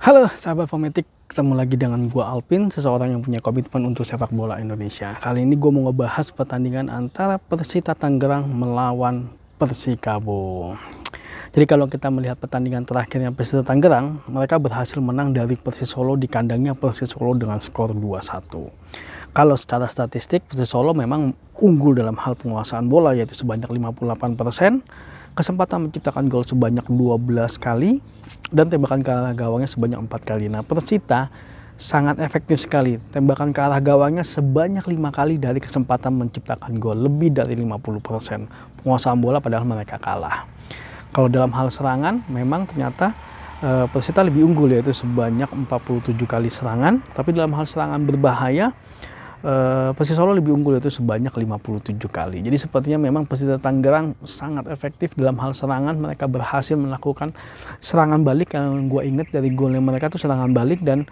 Halo sahabat Fometik, ketemu lagi dengan gue Alpin, seseorang yang punya komitmen untuk sepak bola Indonesia. Kali ini gue mau ngebahas pertandingan antara Persita Tangerang melawan Persikabo. Jadi kalau kita melihat pertandingan terakhirnya Persita Tangerang, mereka berhasil menang dari Persis Solo di kandangnya Persis Solo dengan skor 2-1. Kalau secara statistik Persis Solo memang unggul dalam hal penguasaan bola yaitu sebanyak 58 persen kesempatan menciptakan gol sebanyak 12 kali dan tembakan ke arah gawangnya sebanyak 4 kali. Nah, Persita sangat efektif sekali. Tembakan ke arah gawangnya sebanyak 5 kali dari kesempatan menciptakan gol, lebih dari 50%. Penguasaan bola padahal mereka kalah. Kalau dalam hal serangan, memang ternyata eh, Persita lebih unggul yaitu sebanyak 47 kali serangan, tapi dalam hal serangan berbahaya Uh, Persis Solo lebih unggul itu sebanyak 57 kali. Jadi sepertinya memang Persita Tangerang sangat efektif dalam hal serangan. Mereka berhasil melakukan serangan balik. Yang gue inget dari golnya mereka itu serangan balik dan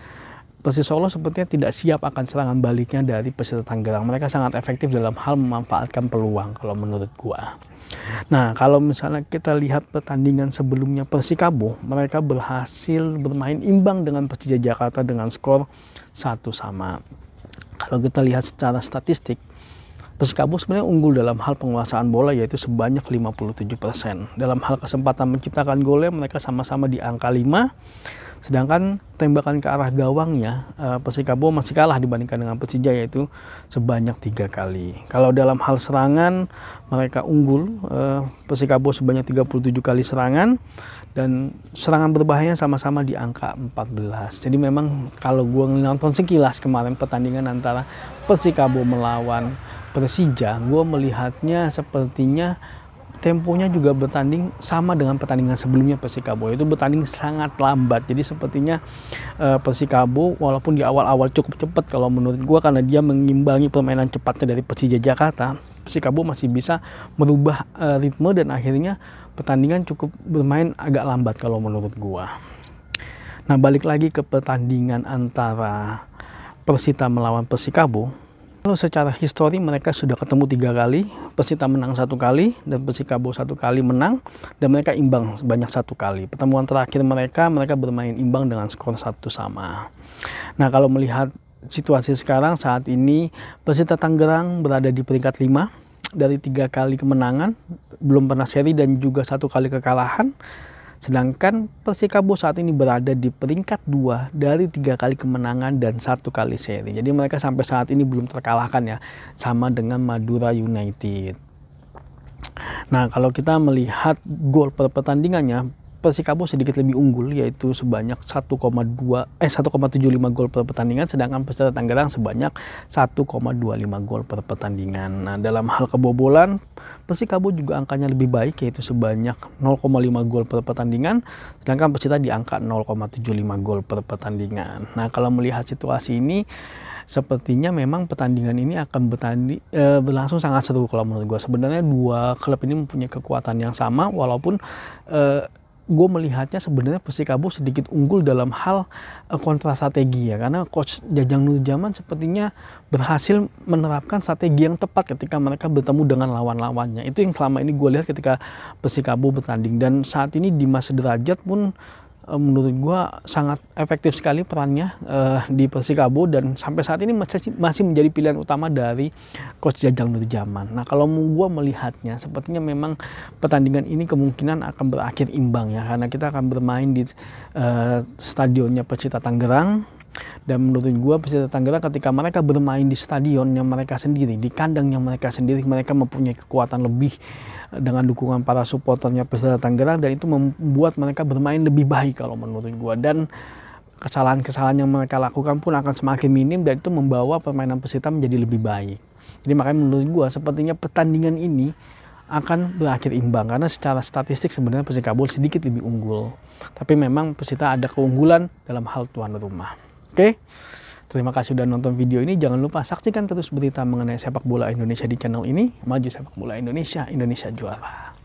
Persis Solo sepertinya tidak siap akan serangan baliknya dari Persita Tangerang. Mereka sangat efektif dalam hal memanfaatkan peluang kalau menurut gue. Nah, kalau misalnya kita lihat pertandingan sebelumnya Persikabo, mereka berhasil bermain imbang dengan Persija Jakarta dengan skor satu sama kalau kita lihat secara statistik Persikabo sebenarnya unggul dalam hal penguasaan bola yaitu sebanyak 57%. Dalam hal kesempatan menciptakan golnya mereka sama-sama di angka 5 Sedangkan tembakan ke arah gawangnya uh, eh, Persikabo masih kalah dibandingkan dengan Persija yaitu sebanyak tiga kali. Kalau dalam hal serangan mereka unggul eh, Persikabo sebanyak 37 kali serangan dan serangan berbahaya sama-sama di angka 14. Jadi memang kalau gua nonton sekilas kemarin pertandingan antara Persikabo melawan Persija, gue melihatnya sepertinya temponya juga bertanding sama dengan pertandingan sebelumnya Persikabo itu bertanding sangat lambat jadi sepertinya uh, eh, Persikabo walaupun di awal-awal cukup cepat kalau menurut gue karena dia mengimbangi permainan cepatnya dari Persija Jakarta Persikabo masih bisa merubah uh, ritme dan akhirnya pertandingan cukup bermain agak lambat kalau menurut gue nah balik lagi ke pertandingan antara Persita melawan Persikabo kalau secara histori mereka sudah ketemu tiga kali, Persita menang satu kali dan Persikabo satu kali menang dan mereka imbang sebanyak satu kali. Pertemuan terakhir mereka, mereka bermain imbang dengan skor satu sama. Nah kalau melihat situasi sekarang saat ini Persita Tangerang berada di peringkat lima dari tiga kali kemenangan, belum pernah seri dan juga satu kali kekalahan. Sedangkan Persikabo saat ini berada di peringkat 2 dari tiga kali kemenangan dan satu kali seri. Jadi mereka sampai saat ini belum terkalahkan ya sama dengan Madura United. Nah, kalau kita melihat gol per pertandingannya, Persikabo sedikit lebih unggul yaitu sebanyak 1,2 eh 1,75 gol per pertandingan sedangkan Persita Tangerang sebanyak 1,25 gol per pertandingan. Nah, dalam hal kebobolan Persi Kabo juga angkanya lebih baik yaitu sebanyak 0,5 gol per pertandingan, sedangkan Persita di angka 0,75 gol per pertandingan. Nah, kalau melihat situasi ini sepertinya memang pertandingan ini akan bertandi, e, berlangsung sangat seru kalau menurut gue. Sebenarnya dua klub ini mempunyai kekuatan yang sama walaupun e, gue melihatnya sebenarnya Persikabo sedikit unggul dalam hal eh, kontra strategi ya karena coach Jajang Nurjaman sepertinya berhasil menerapkan strategi yang tepat ketika mereka bertemu dengan lawan-lawannya itu yang selama ini gue lihat ketika Persikabo bertanding dan saat ini di masa Derajat pun Eh, menurut gue sangat efektif sekali perannya uh, di Persikabo dan sampai saat ini masih, masih menjadi pilihan utama dari coach Jajang Nurjaman. Nah kalau mau gue melihatnya sepertinya memang pertandingan ini kemungkinan akan berakhir imbang ya karena kita akan bermain di uh, stadionnya Pecinta Tangerang dan menurut gue peserta Tangerang ketika mereka bermain di stadion yang mereka sendiri, di kandang yang mereka sendiri, mereka mempunyai kekuatan lebih eh, dengan dukungan para supporternya peserta Tangerang dan itu membuat mereka bermain lebih baik kalau menurut gue. Dan kesalahan-kesalahan yang mereka lakukan pun akan semakin minim dan itu membawa permainan peserta menjadi lebih baik. Jadi makanya menurut gue sepertinya pertandingan ini akan berakhir imbang karena secara statistik sebenarnya Persikabo sedikit lebih unggul. Tapi memang Persita ada keunggulan dalam hal tuan rumah. Oke? Terima kasih sudah nonton video ini. Jangan lupa saksikan terus berita mengenai sepak bola Indonesia di channel ini. Maju sepak bola Indonesia, Indonesia juara.